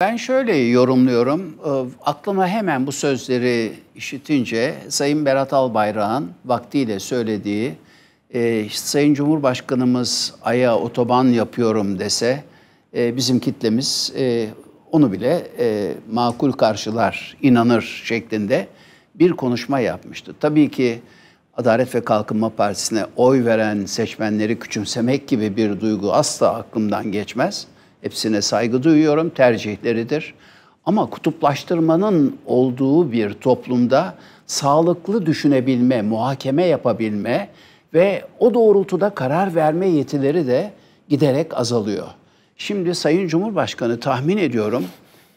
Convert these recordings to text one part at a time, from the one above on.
Ben şöyle yorumluyorum. Ee, aklıma hemen bu sözleri işitince Sayın Berat Albayrak'ın vaktiyle söylediği ee, Sayın Cumhurbaşkanımız aya otoban yapıyorum dese ee, bizim kitlemiz e, onu bile e, makul karşılar, inanır şeklinde bir konuşma yapmıştı. Tabii ki Adalet ve Kalkınma Partisi'ne oy veren seçmenleri küçümsemek gibi bir duygu asla aklımdan geçmez. Hepsine saygı duyuyorum, tercihleridir. Ama kutuplaştırmanın olduğu bir toplumda sağlıklı düşünebilme, muhakeme yapabilme ve o doğrultuda karar verme yetileri de giderek azalıyor. Şimdi Sayın Cumhurbaşkanı tahmin ediyorum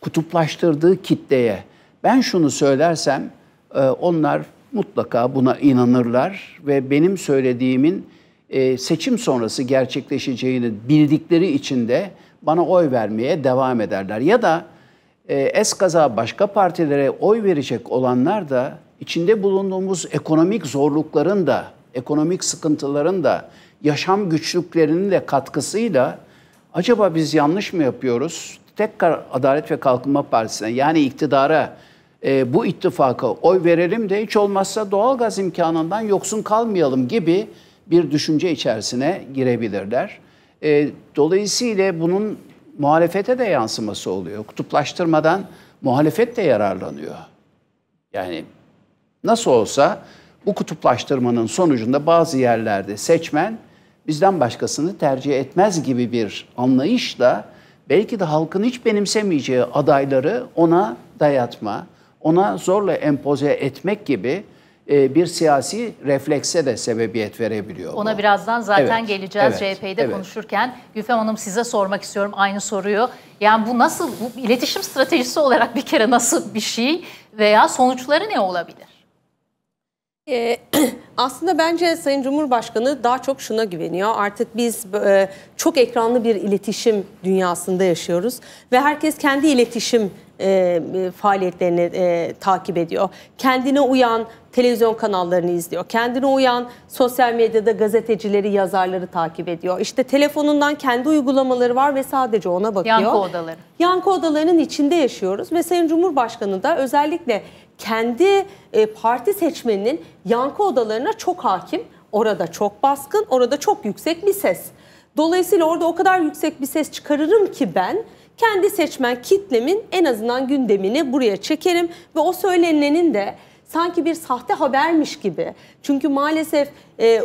kutuplaştırdığı kitleye ben şunu söylersem e, onlar mutlaka buna inanırlar ve benim söylediğimin e, seçim sonrası gerçekleşeceğini bildikleri için de bana oy vermeye devam ederler. Ya da e, eskaza başka partilere oy verecek olanlar da içinde bulunduğumuz ekonomik zorlukların da, ekonomik sıkıntıların da, yaşam güçlüklerinin de katkısıyla acaba biz yanlış mı yapıyoruz? Tekrar Adalet ve Kalkınma Partisi'ne yani iktidara e, bu ittifaka oy verelim de hiç olmazsa doğalgaz imkanından yoksun kalmayalım gibi bir düşünce içerisine girebilirler. E, dolayısıyla bunun muhalefete de yansıması oluyor. Kutuplaştırmadan muhalefet de yararlanıyor. Yani nasıl olsa bu kutuplaştırmanın sonucunda bazı yerlerde seçmen bizden başkasını tercih etmez gibi bir anlayışla belki de halkın hiç benimsemeyeceği adayları ona dayatma, ona zorla empoze etmek gibi e, bir siyasi reflekse de sebebiyet verebiliyor. Ona bu. birazdan zaten evet, geleceğiz evet, CHP'de evet. konuşurken. Gülfem Hanım size sormak istiyorum aynı soruyu. Yani bu nasıl, bu iletişim stratejisi olarak bir kere nasıl bir şey veya sonuçları ne olabilir? E, aslında bence Sayın Cumhurbaşkanı daha çok şuna güveniyor. Artık biz e, çok ekranlı bir iletişim dünyasında yaşıyoruz ve herkes kendi iletişim e, e, faaliyetlerini e, takip ediyor. Kendine uyan televizyon kanallarını izliyor. Kendine uyan sosyal medyada gazetecileri, yazarları takip ediyor. İşte telefonundan kendi uygulamaları var ve sadece ona bakıyor. Yankı odaları. Yankı odalarının içinde yaşıyoruz ve Sayın Cumhurbaşkanı da özellikle kendi e, parti seçmeninin yankı odalarına çok hakim, orada çok baskın, orada çok yüksek bir ses. Dolayısıyla orada o kadar yüksek bir ses çıkarırım ki ben kendi seçmen kitlemin en azından gündemini buraya çekerim ve o söylenenin de sanki bir sahte habermiş gibi. Çünkü maalesef e, e,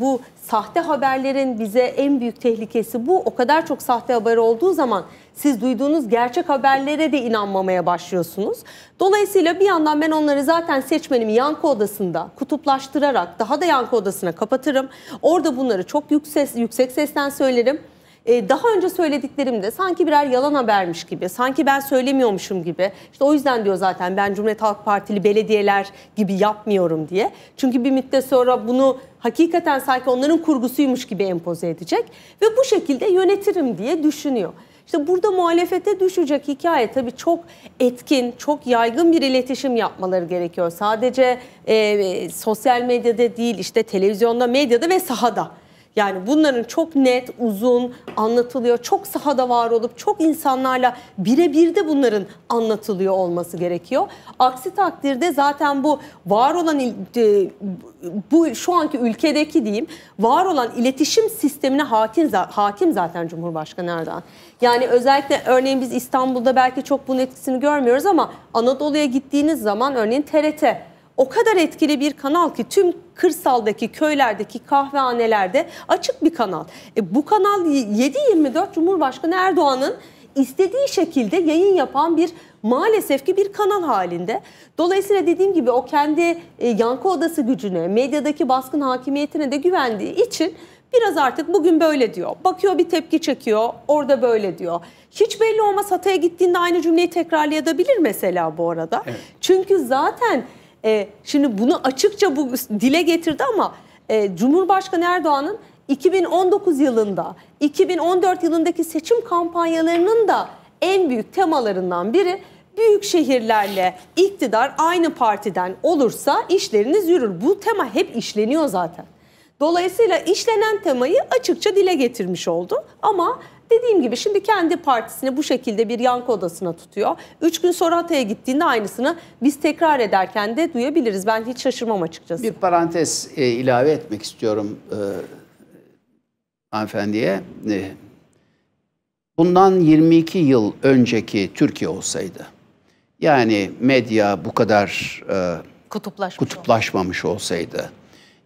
bu sahte haberlerin bize en büyük tehlikesi bu. O kadar çok sahte haber olduğu zaman siz duyduğunuz gerçek haberlere de inanmamaya başlıyorsunuz. Dolayısıyla bir yandan ben onları zaten seçmenimi yankı odasında kutuplaştırarak daha da yankı odasına kapatırım. Orada bunları çok yüksek, yüksek sesten söylerim. Ee, daha önce söylediklerimde sanki birer yalan habermiş gibi, sanki ben söylemiyormuşum gibi. İşte o yüzden diyor zaten ben Cumhuriyet Halk Partili belediyeler gibi yapmıyorum diye. Çünkü bir müddet sonra bunu hakikaten sanki onların kurgusuymuş gibi empoze edecek ve bu şekilde yönetirim diye düşünüyor. İşte burada muhalefete düşecek hikaye tabii çok etkin, çok yaygın bir iletişim yapmaları gerekiyor. Sadece e, sosyal medyada değil, işte televizyonda, medyada ve sahada. Yani bunların çok net, uzun anlatılıyor. Çok sahada var olup çok insanlarla birebir de bunların anlatılıyor olması gerekiyor. Aksi takdirde zaten bu var olan e, bu şu anki ülkedeki diyeyim var olan iletişim sistemine hakim hakim zaten Cumhurbaşkanı Erdoğan. Yani özellikle örneğin biz İstanbul'da belki çok bunun etkisini görmüyoruz ama Anadolu'ya gittiğiniz zaman örneğin TRT o kadar etkili bir kanal ki tüm kırsaldaki köylerdeki kahvehanelerde açık bir kanal. E, bu kanal 7-24 Cumhurbaşkanı Erdoğan'ın istediği şekilde yayın yapan bir maalesef ki bir kanal halinde. Dolayısıyla dediğim gibi o kendi e, yankı odası gücüne, medyadaki baskın hakimiyetine de güvendiği için biraz artık bugün böyle diyor. Bakıyor bir tepki çekiyor, orada böyle diyor. Hiç belli olmaz Hatay'a gittiğinde aynı cümleyi tekrarlayabilir mesela bu arada. Evet. Çünkü zaten e, şimdi bunu açıkça bu dile getirdi ama e, Cumhurbaşkanı Erdoğan'ın 2019 yılında, 2014 yılındaki seçim kampanyalarının da en büyük temalarından biri büyük şehirlerle iktidar aynı partiden olursa işleriniz yürür. Bu tema hep işleniyor zaten. Dolayısıyla işlenen temayı açıkça dile getirmiş oldu ama Dediğim gibi şimdi kendi partisini bu şekilde bir yankı odasına tutuyor. Üç gün sonra Hatay'a gittiğinde aynısını biz tekrar ederken de duyabiliriz. Ben hiç şaşırmam açıkçası. Bir parantez e, ilave etmek istiyorum e, hanımefendiye. E, bundan 22 yıl önceki Türkiye olsaydı, yani medya bu kadar e, kutuplaşmış, kutuplaşmamış olsaydı,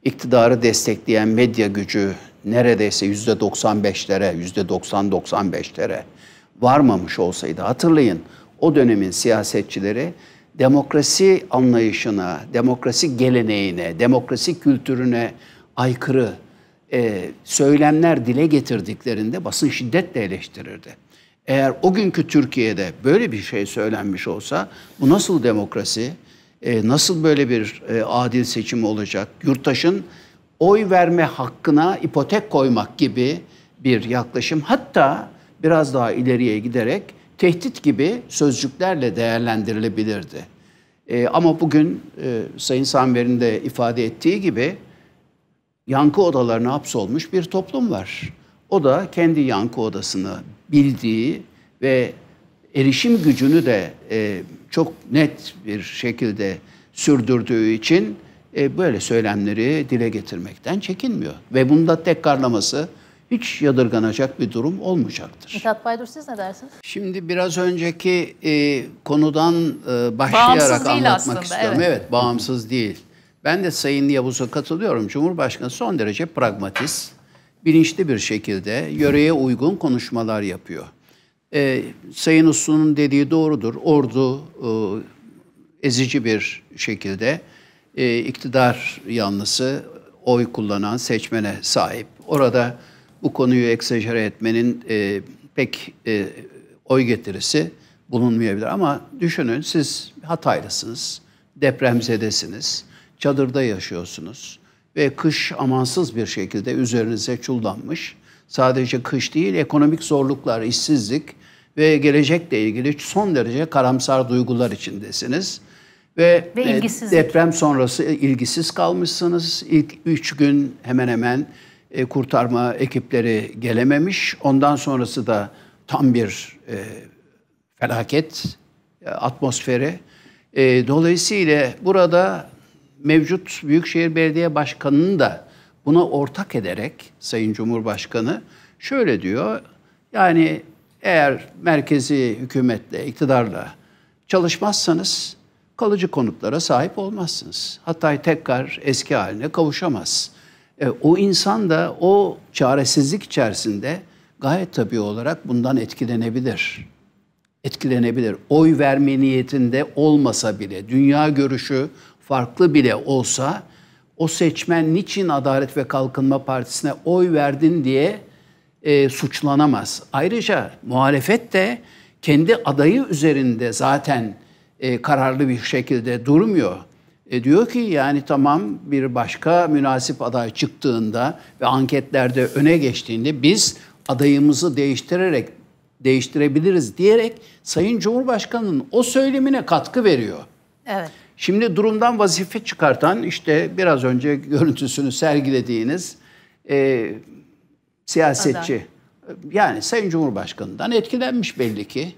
iktidarı destekleyen medya gücü neredeyse yüzde 95'lere, yüzde 90-95'lere varmamış olsaydı hatırlayın o dönemin siyasetçileri demokrasi anlayışına, demokrasi geleneğine, demokrasi kültürüne aykırı e, söylemler dile getirdiklerinde basın şiddetle eleştirirdi. Eğer o günkü Türkiye'de böyle bir şey söylenmiş olsa bu nasıl demokrasi, e, nasıl böyle bir e, adil seçim olacak? Yurttaşın oy verme hakkına ipotek koymak gibi bir yaklaşım. Hatta biraz daha ileriye giderek tehdit gibi sözcüklerle değerlendirilebilirdi. E, ama bugün e, Sayın Samver'in de ifade ettiği gibi yankı odalarına hapsolmuş bir toplum var. O da kendi yankı odasını bildiği ve erişim gücünü de e, çok net bir şekilde sürdürdüğü için e, böyle söylemleri dile getirmekten çekinmiyor. Ve bunda tekrarlaması hiç yadırganacak bir durum olmayacaktır. Mithat Baydur siz ne dersiniz? Şimdi biraz önceki e, konudan e, başlayarak anlatmak aslında, istiyorum. Evet. evet, bağımsız değil. Ben de Sayın Yavuz'a katılıyorum. Cumhurbaşkanı son derece pragmatist, bilinçli bir şekilde yöreye uygun konuşmalar yapıyor. E, Sayın Uslu'nun dediği doğrudur. Ordu e, ezici bir şekilde e, iktidar yanlısı oy kullanan seçmene sahip. Orada bu konuyu eksajere etmenin e, pek e, oy getirisi bulunmayabilir. Ama düşünün siz Hataylısınız, depremzedesiniz, çadırda yaşıyorsunuz ve kış amansız bir şekilde üzerinize çullanmış. Sadece kış değil, ekonomik zorluklar, işsizlik ve gelecekle ilgili son derece karamsar duygular içindesiniz. Ve, Ve e, deprem sonrası ilgisiz kalmışsınız. İlk üç gün hemen hemen e, kurtarma ekipleri gelememiş. Ondan sonrası da tam bir e, felaket atmosferi. dolayısıyla burada mevcut Büyükşehir Belediye başkanının da buna ortak ederek Sayın Cumhurbaşkanı şöyle diyor. Yani eğer merkezi hükümetle, iktidarla çalışmazsanız kalıcı konutlara sahip olmazsınız. Hatay tekrar eski haline kavuşamaz. E, o insan da o çaresizlik içerisinde gayet tabii olarak bundan etkilenebilir. Etkilenebilir. Oy verme niyetinde olmasa bile, dünya görüşü farklı bile olsa o seçmen niçin Adalet ve Kalkınma Partisi'ne oy verdin diye e, suçlanamaz. Ayrıca muhalefet de kendi adayı üzerinde zaten e, kararlı bir şekilde durmuyor. E diyor ki yani tamam bir başka münasip aday çıktığında ve anketlerde öne geçtiğinde biz adayımızı değiştirerek değiştirebiliriz diyerek Sayın Cumhurbaşkanı'nın o söylemine katkı veriyor. Evet. Şimdi durumdan vazife çıkartan işte biraz önce görüntüsünü sergilediğiniz e, siyasetçi. Adam. Yani Sayın Cumhurbaşkanı'ndan etkilenmiş belli ki.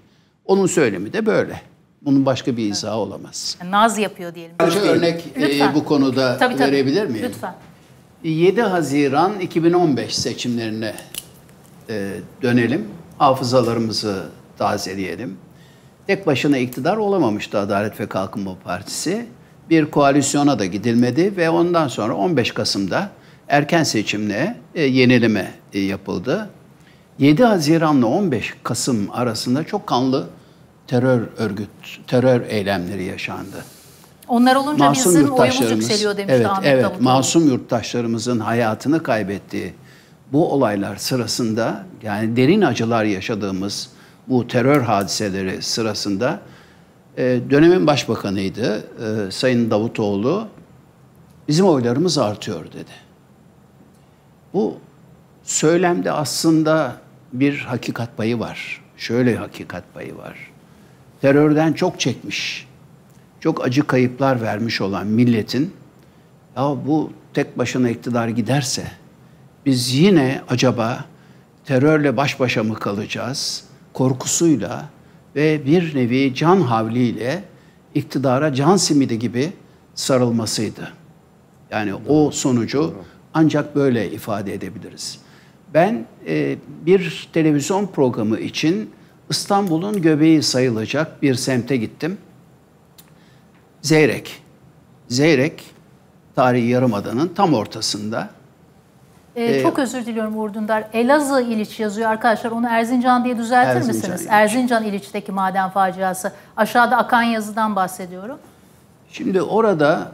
Onun söylemi de böyle. Bunun başka bir izahı evet. olamaz. Yani naz yapıyor diyelim. Önce örnek E, bu konuda tabii, tabii. verebilir miyim? Lütfen. 7 Haziran 2015 seçimlerine e, dönelim. Hafızalarımızı tazeleyelim. Tek başına iktidar olamamıştı Adalet ve Kalkınma Partisi. Bir koalisyona da gidilmedi ve ondan sonra 15 Kasım'da erken seçimle e, yenileme e, yapıldı. 7 Haziran'la 15 Kasım arasında çok kanlı terör örgüt, terör eylemleri yaşandı. Onlar olunca masum bizim oyumuz yükseliyor demişti evet, Ahmet Evet, masum yurttaşlarımızın hayatını kaybettiği bu olaylar sırasında yani derin acılar yaşadığımız bu terör hadiseleri sırasında e, dönemin başbakanıydı e, Sayın Davutoğlu. Bizim oylarımız artıyor dedi. Bu söylemde aslında bir hakikat payı var. Şöyle hakikat payı var terörden çok çekmiş, çok acı kayıplar vermiş olan milletin ya bu tek başına iktidar giderse biz yine acaba terörle baş başa mı kalacağız korkusuyla ve bir nevi can havliyle iktidara can simidi gibi sarılmasıydı. Yani o sonucu ancak böyle ifade edebiliriz. Ben e, bir televizyon programı için İstanbul'un göbeği sayılacak bir semte gittim. Zeyrek. Zeyrek tarihi Yarımada'nın tam ortasında. Ee, ee, çok özür diliyorum Uğur Dündar. Elazığ İliç yazıyor arkadaşlar. Onu Erzincan diye düzeltir Erzincan misiniz? İliç. Erzincan İliç'teki maden faciası. Aşağıda akan yazıdan bahsediyorum. Şimdi orada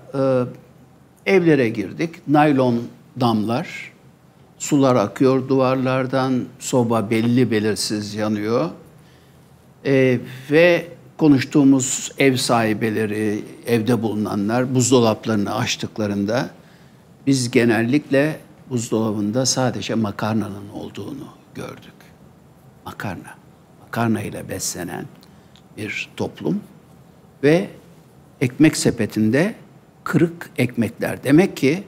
e, evlere girdik. Naylon damlar. Sular akıyor duvarlardan. Soba belli belirsiz yanıyor e, ve konuştuğumuz ev sahibeleri, evde bulunanlar buzdolaplarını açtıklarında biz genellikle buzdolabında sadece makarnanın olduğunu gördük. Makarna. Makarna ile beslenen bir toplum ve ekmek sepetinde kırık ekmekler. Demek ki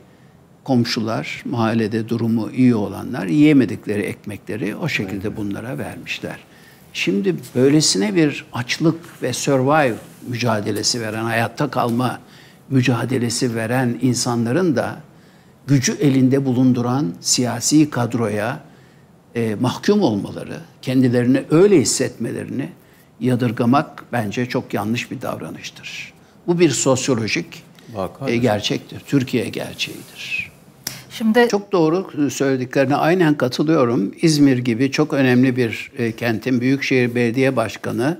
komşular, mahallede durumu iyi olanlar yiyemedikleri ekmekleri o şekilde bunlara vermişler. Şimdi böylesine bir açlık ve survive mücadelesi veren, hayatta kalma mücadelesi veren insanların da gücü elinde bulunduran siyasi kadroya e, mahkum olmaları, kendilerini öyle hissetmelerini yadırgamak bence çok yanlış bir davranıştır. Bu bir sosyolojik e, gerçektir. Türkiye gerçeğidir. Şimdi çok doğru e, söylediklerine aynen katılıyorum. İzmir gibi çok önemli bir e, kentin büyükşehir belediye başkanı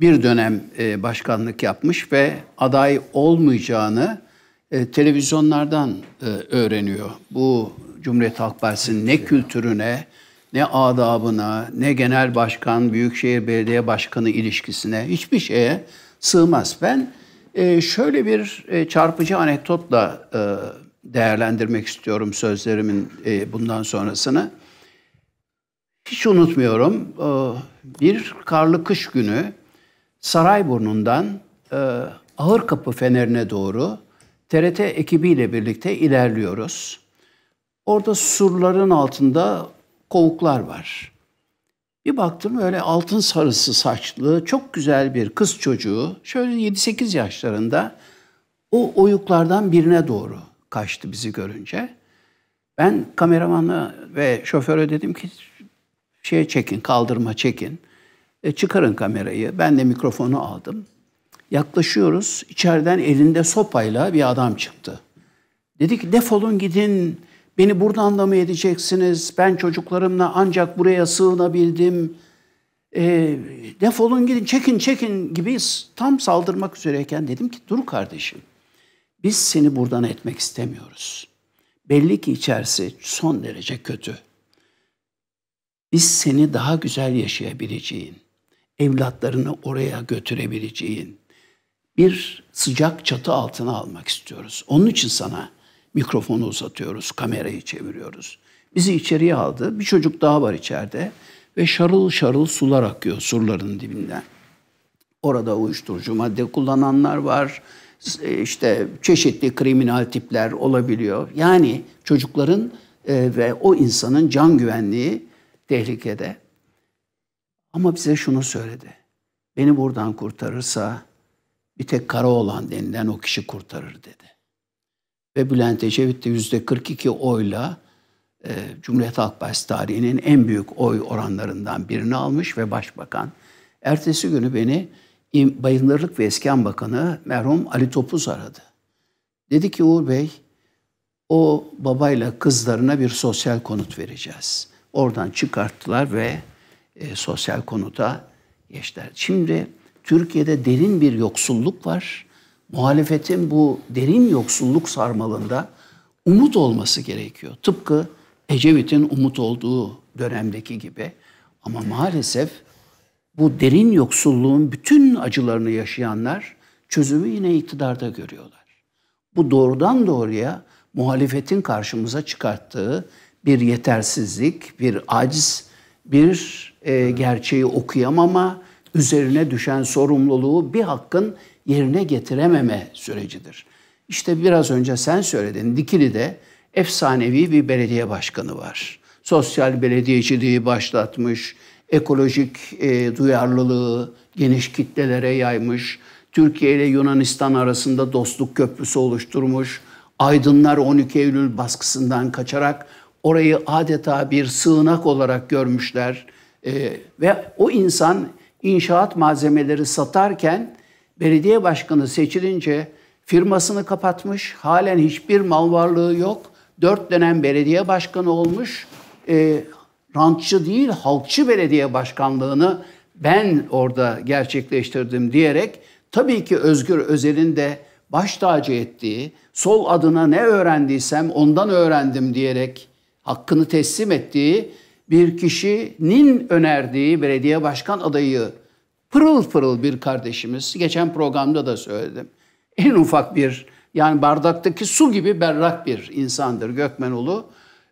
bir dönem e, başkanlık yapmış ve aday olmayacağını televizyonlardan öğreniyor. Bu Cumhuriyet Halk Partisi'nin ne kültürüne, ne adabına, ne genel başkan, büyükşehir belediye başkanı ilişkisine hiçbir şeye sığmaz. Ben şöyle bir çarpıcı anekdotla değerlendirmek istiyorum sözlerimin e, bundan sonrasını. Hiç unutmuyorum e, bir karlı kış günü Sarayburnu'ndan e, Ahırkapı Fener'ine doğru TRT ekibiyle birlikte ilerliyoruz. Orada surların altında kovuklar var. Bir baktım öyle altın sarısı saçlı çok güzel bir kız çocuğu şöyle 7-8 yaşlarında o oyuklardan birine doğru kaçtı bizi görünce. Ben kameramanı ve şoföre dedim ki şey çekin, kaldırma çekin. E, çıkarın kamerayı. Ben de mikrofonu aldım. Yaklaşıyoruz. İçeriden elinde sopayla bir adam çıktı. Dedi ki defolun gidin. Beni buradan da mı edeceksiniz? Ben çocuklarımla ancak buraya sığınabildim. E, defolun gidin, çekin çekin gibiyiz tam saldırmak üzereyken dedim ki dur kardeşim. Biz seni buradan etmek istemiyoruz. Belli ki içerisi son derece kötü. Biz seni daha güzel yaşayabileceğin, evlatlarını oraya götürebileceğin bir sıcak çatı altına almak istiyoruz. Onun için sana mikrofonu uzatıyoruz, kamerayı çeviriyoruz. Bizi içeriye aldı. Bir çocuk daha var içeride ve şarıl şarıl sular akıyor surların dibinden. Orada uyuşturucu madde kullananlar var, e, işte çeşitli kriminal tipler olabiliyor. Yani çocukların e, ve o insanın can güvenliği tehlikede. Ama bize şunu söyledi. Beni buradan kurtarırsa bir tek Kara olan denilen o kişi kurtarır dedi. Ve Bülent Ecevit de yüzde 42 oyla e, Cumhuriyet Halk Partisi tarihinin en büyük oy oranlarından birini almış ve başbakan. Ertesi günü beni Bayındırlık ve Eskan Bakanı merhum Ali Topuz aradı. Dedi ki Uğur Bey, o babayla kızlarına bir sosyal konut vereceğiz. Oradan çıkarttılar ve e, sosyal konuta geçtiler. Şimdi Türkiye'de derin bir yoksulluk var. Muhalefetin bu derin yoksulluk sarmalında umut olması gerekiyor. Tıpkı Ecevit'in umut olduğu dönemdeki gibi. Ama maalesef bu derin yoksulluğun bütün acılarını yaşayanlar çözümü yine iktidarda görüyorlar. Bu doğrudan doğruya muhalefetin karşımıza çıkarttığı bir yetersizlik, bir aciz, bir e, gerçeği okuyamama, üzerine düşen sorumluluğu bir hakkın yerine getirememe sürecidir. İşte biraz önce sen söyledin Dikili'de efsanevi bir belediye başkanı var. Sosyal belediyeciliği başlatmış, ekolojik e, duyarlılığı geniş kitlelere yaymış. Türkiye ile Yunanistan arasında dostluk köprüsü oluşturmuş. Aydınlar 12 Eylül baskısından kaçarak orayı adeta bir sığınak olarak görmüşler. E, ve o insan inşaat malzemeleri satarken belediye başkanı seçilince firmasını kapatmış. Halen hiçbir mal varlığı yok. Dört dönem belediye başkanı olmuş. E, rantçı değil halkçı belediye başkanlığını ben orada gerçekleştirdim diyerek tabii ki Özgür Özel'in de baş tacı ettiği, sol adına ne öğrendiysem ondan öğrendim diyerek hakkını teslim ettiği bir kişinin önerdiği belediye başkan adayı pırıl pırıl bir kardeşimiz. Geçen programda da söyledim. En ufak bir yani bardaktaki su gibi berrak bir insandır Gökmenoğlu.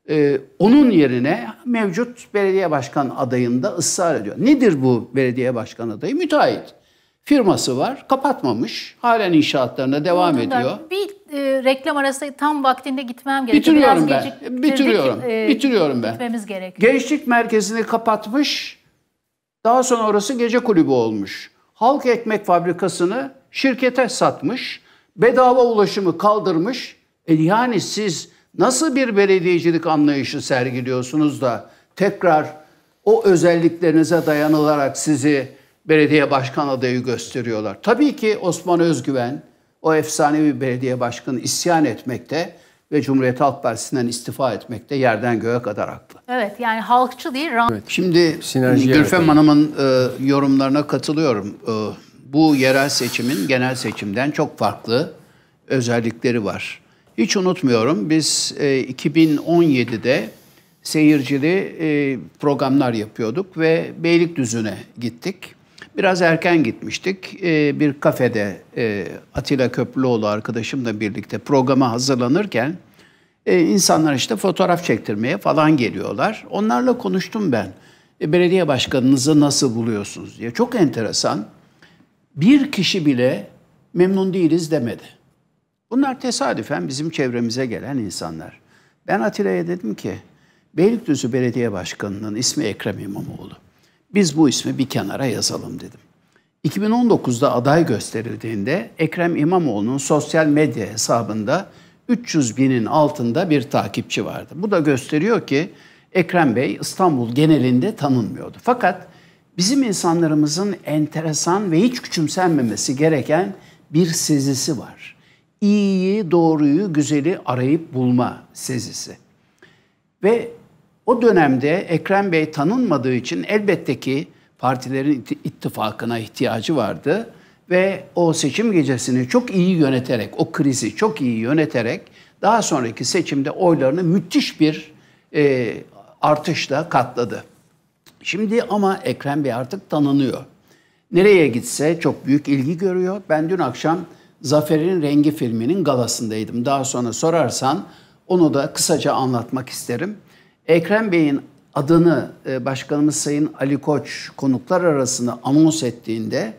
Ee, onun yerine mevcut belediye başkan adayında ısrar ediyor. Nedir bu belediye başkan adayı? Müteahhit. Firması var, kapatmamış. Halen inşaatlarına devam Ondan ediyor. Bir e, reklam arası tam vaktinde gitmem gerekiyor. Bitiriyorum Biraz ben. Bitiriyorum. E, bitiriyorum ben. Gitmemiz gerekiyor. Gençlik merkezini kapatmış. Daha sonra orası gece kulübü olmuş. Halk ekmek fabrikasını şirkete satmış. Bedava ulaşımı kaldırmış. E yani siz Nasıl bir belediyecilik anlayışı sergiliyorsunuz da tekrar o özelliklerinize dayanılarak sizi belediye başkan adayı gösteriyorlar. Tabii ki Osman Özgüven o efsanevi belediye başkanı isyan etmekte ve Cumhuriyet Halk Partisi'nden istifa etmekte yerden göğe kadar haklı. Evet yani halkçı değil. Evet. Şimdi Sinerji Gülfem Hanım'ın e, yorumlarına katılıyorum. E, bu yerel seçimin genel seçimden çok farklı özellikleri var. Hiç unutmuyorum biz e, 2017'de seyircili e, programlar yapıyorduk ve Beylikdüzü'ne gittik. Biraz erken gitmiştik. E, bir kafede e, Atilla Köprülüoğlu arkadaşımla birlikte programa hazırlanırken e, insanlar işte fotoğraf çektirmeye falan geliyorlar. Onlarla konuştum ben. E, belediye başkanınızı nasıl buluyorsunuz diye. Çok enteresan. Bir kişi bile memnun değiliz demedi. Bunlar tesadüfen bizim çevremize gelen insanlar. Ben Atilla'ya dedim ki Beylikdüzü Belediye Başkanı'nın ismi Ekrem İmamoğlu. Biz bu ismi bir kenara yazalım dedim. 2019'da aday gösterildiğinde Ekrem İmamoğlu'nun sosyal medya hesabında 300 binin altında bir takipçi vardı. Bu da gösteriyor ki Ekrem Bey İstanbul genelinde tanınmıyordu. Fakat bizim insanlarımızın enteresan ve hiç küçümsenmemesi gereken bir sezisi var iyiyi, doğruyu, güzeli arayıp bulma sezisi. Ve o dönemde Ekrem Bey tanınmadığı için elbette ki partilerin ittifakına ihtiyacı vardı ve o seçim gecesini çok iyi yöneterek, o krizi çok iyi yöneterek daha sonraki seçimde oylarını müthiş bir e, artışla katladı. Şimdi ama Ekrem Bey artık tanınıyor. Nereye gitse çok büyük ilgi görüyor. Ben dün akşam Zafer'in Rengi filminin galasındaydım. Daha sonra sorarsan onu da kısaca anlatmak isterim. Ekrem Bey'in adını e, Başkanımız Sayın Ali Koç konuklar arasında anons ettiğinde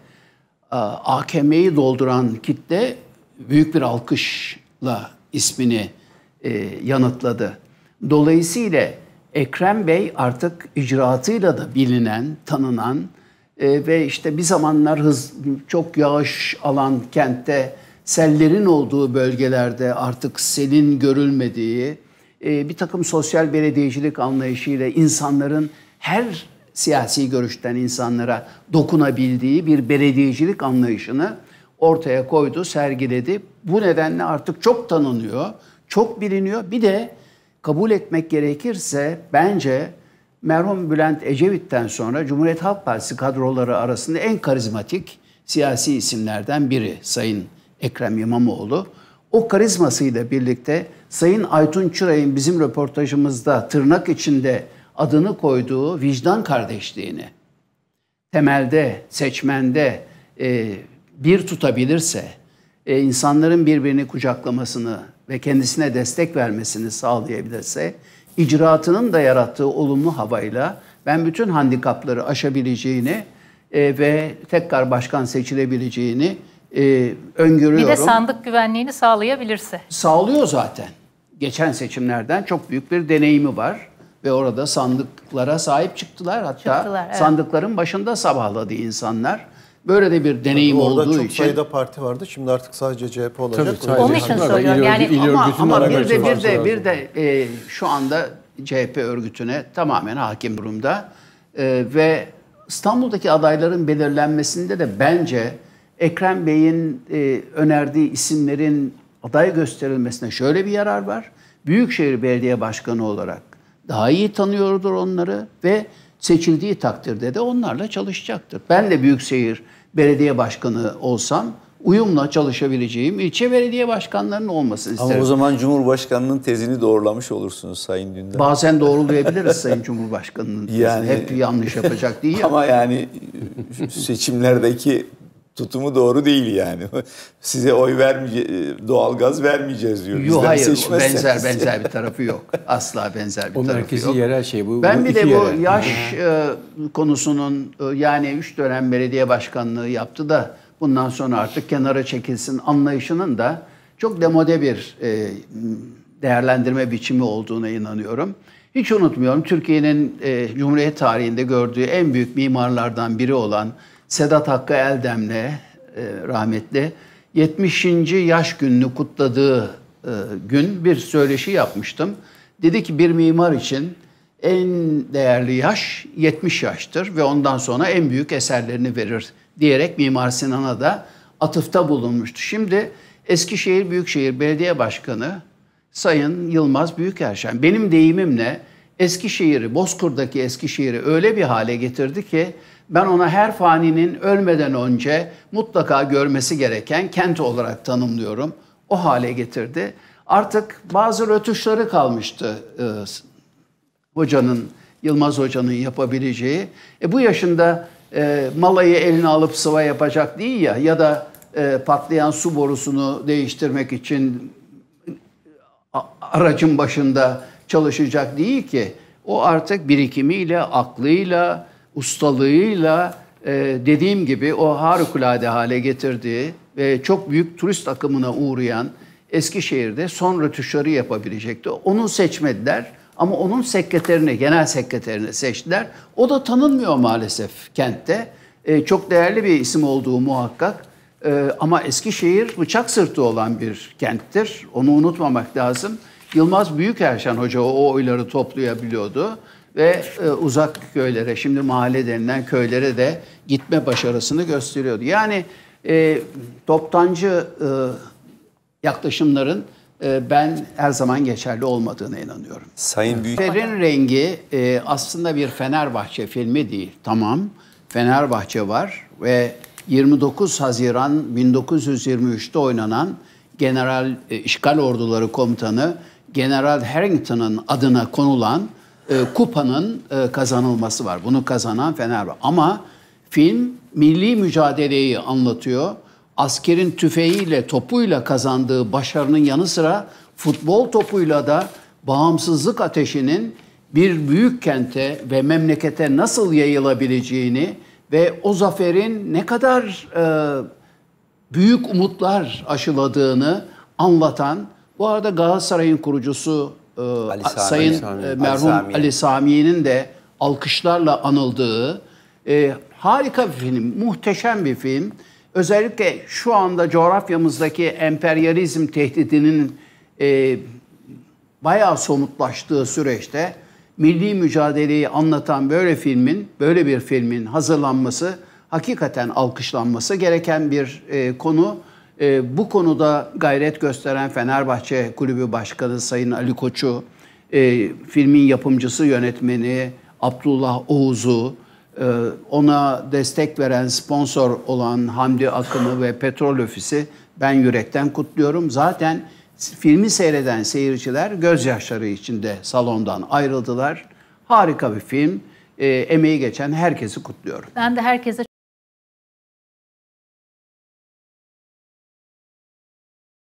e, AKM'yi dolduran kitle büyük bir alkışla ismini e, yanıtladı. Dolayısıyla Ekrem Bey artık icraatıyla da bilinen, tanınan, e, ve işte bir zamanlar hız, çok yağış alan kentte sellerin olduğu bölgelerde artık selin görülmediği e, bir takım sosyal belediyecilik anlayışıyla insanların her siyasi görüşten insanlara dokunabildiği bir belediyecilik anlayışını ortaya koydu, sergiledi. Bu nedenle artık çok tanınıyor, çok biliniyor. Bir de kabul etmek gerekirse bence merhum Bülent Ecevit'ten sonra Cumhuriyet Halk Partisi kadroları arasında en karizmatik siyasi isimlerden biri Sayın Ekrem İmamoğlu. O karizmasıyla birlikte Sayın Aytun Çıray'ın bizim röportajımızda tırnak içinde adını koyduğu vicdan kardeşliğini temelde, seçmende e, bir tutabilirse, e, insanların birbirini kucaklamasını ve kendisine destek vermesini sağlayabilirse icraatının da yarattığı olumlu havayla ben bütün handikapları aşabileceğini e, ve tekrar başkan seçilebileceğini e, öngörüyorum. Bir de sandık güvenliğini sağlayabilirse. Sağlıyor zaten. Geçen seçimlerden çok büyük bir deneyimi var ve orada sandıklara sahip çıktılar. Hatta çıktılar, evet. sandıkların başında sabahladı insanlar. Böyle de bir deneyim Tabii olduğu çok için. çok sayıda parti vardı. Şimdi artık sadece CHP olacak. Tabii, sadece. Onun için soruyorum. Yani, il ama, ama bir de bir de bir de e, şu anda CHP örgütüne tamamen hakim durumda. E, ve İstanbul'daki adayların belirlenmesinde de bence Ekrem Bey'in e, önerdiği isimlerin aday gösterilmesine şöyle bir yarar var. Büyükşehir Belediye Başkanı olarak daha iyi tanıyordur onları ve seçildiği takdirde de onlarla çalışacaktır. Ben de Büyükşehir Belediye Başkanı olsam uyumla çalışabileceğim ilçe belediye başkanlarının olmasını isterim. Ama o zaman Cumhurbaşkanı'nın tezini doğrulamış olursunuz Sayın Dündar. Bazen doğrulayabiliriz Sayın Cumhurbaşkanı'nın tezini. Yani, Hep yanlış yapacak değil. Ama yani e, seçimlerdeki tutumu doğru değil yani. Size oy vermeyeceğiz, doğalgaz vermeyeceğiz diyor. Yok hayır benzer benzer bir tarafı yok. Asla benzer bir Onun tarafı yok. yerel şey bu. Ben bir de bu yerel. yaş e, konusunun e, yani üç dönem belediye başkanlığı yaptı da bundan sonra artık kenara çekilsin anlayışının da çok demode bir e, değerlendirme biçimi olduğuna inanıyorum. Hiç unutmuyorum Türkiye'nin e, Cumhuriyet tarihinde gördüğü en büyük mimarlardan biri olan Sedat Hakkı Eldem'le e, rahmetli 70. yaş gününü kutladığı e, gün bir söyleşi yapmıştım. Dedi ki bir mimar için en değerli yaş 70 yaştır ve ondan sonra en büyük eserlerini verir diyerek Mimar Sinan'a da atıfta bulunmuştu. Şimdi Eskişehir Büyükşehir Belediye Başkanı Sayın Yılmaz Büyükerşen benim deyimimle Eskişehir'i, Bozkur'daki Eskişehir'i öyle bir hale getirdi ki ben ona her faninin ölmeden önce mutlaka görmesi gereken kent olarak tanımlıyorum. O hale getirdi. Artık bazı rötuşları kalmıştı e, hocanın, Yılmaz Hoca'nın yapabileceği. E, bu yaşında e, malayı eline alıp sıva yapacak değil ya ya da e, patlayan su borusunu değiştirmek için e, aracın başında çalışacak değil ki. O artık birikimiyle, aklıyla, ustalığıyla e, dediğim gibi o harikulade hale getirdiği ve çok büyük turist akımına uğrayan Eskişehir'de son rötuşları yapabilecekti. Onu seçmediler ama onun sekreterini, genel sekreterini seçtiler. O da tanınmıyor maalesef kentte. E, çok değerli bir isim olduğu muhakkak. E, ama Eskişehir bıçak sırtı olan bir kenttir. Onu unutmamak lazım. Yılmaz Büyükerşen Hoca o oyları toplayabiliyordu ve e, uzak köylere, şimdi mahalle denilen köylere de gitme başarısını gösteriyordu. Yani e, toptancı e, yaklaşımların e, ben her zaman geçerli olmadığına inanıyorum. Sayın Büyük... Fener'in Rengi e, aslında bir Fenerbahçe filmi değil. Tamam, Fenerbahçe var ve 29 Haziran 1923'te oynanan General e, İşgal Orduları Komutanı General Harrington'ın adına konulan e, kupanın e, kazanılması var. Bunu kazanan Fenerbahçe. Ama film milli mücadeleyi anlatıyor. Askerin tüfeğiyle, topuyla kazandığı başarının yanı sıra futbol topuyla da bağımsızlık ateşinin bir büyük kente ve memlekete nasıl yayılabileceğini ve o zaferin ne kadar e, büyük umutlar aşıladığını anlatan bu arada Galatasaray'ın kurucusu e, Ali Sami, Sayın Sami, e, merhum Ali, Ali Sami'nin de alkışlarla anıldığı e, harika bir film, muhteşem bir film. Özellikle şu anda coğrafyamızdaki emperyalizm tehdidinin e, bayağı somutlaştığı süreçte milli mücadeleyi anlatan böyle filmin, böyle bir filmin hazırlanması hakikaten alkışlanması gereken bir e, konu. E, bu konuda gayret gösteren Fenerbahçe Kulübü Başkanı Sayın Ali Koç'u, e, filmin yapımcısı yönetmeni Abdullah Oğuz'u, e, ona destek veren sponsor olan Hamdi Akın'ı ve Petrol Ofisi ben yürekten kutluyorum. Zaten filmi seyreden seyirciler gözyaşları içinde salondan ayrıldılar. Harika bir film. E, emeği geçen herkesi kutluyorum. Ben de herkese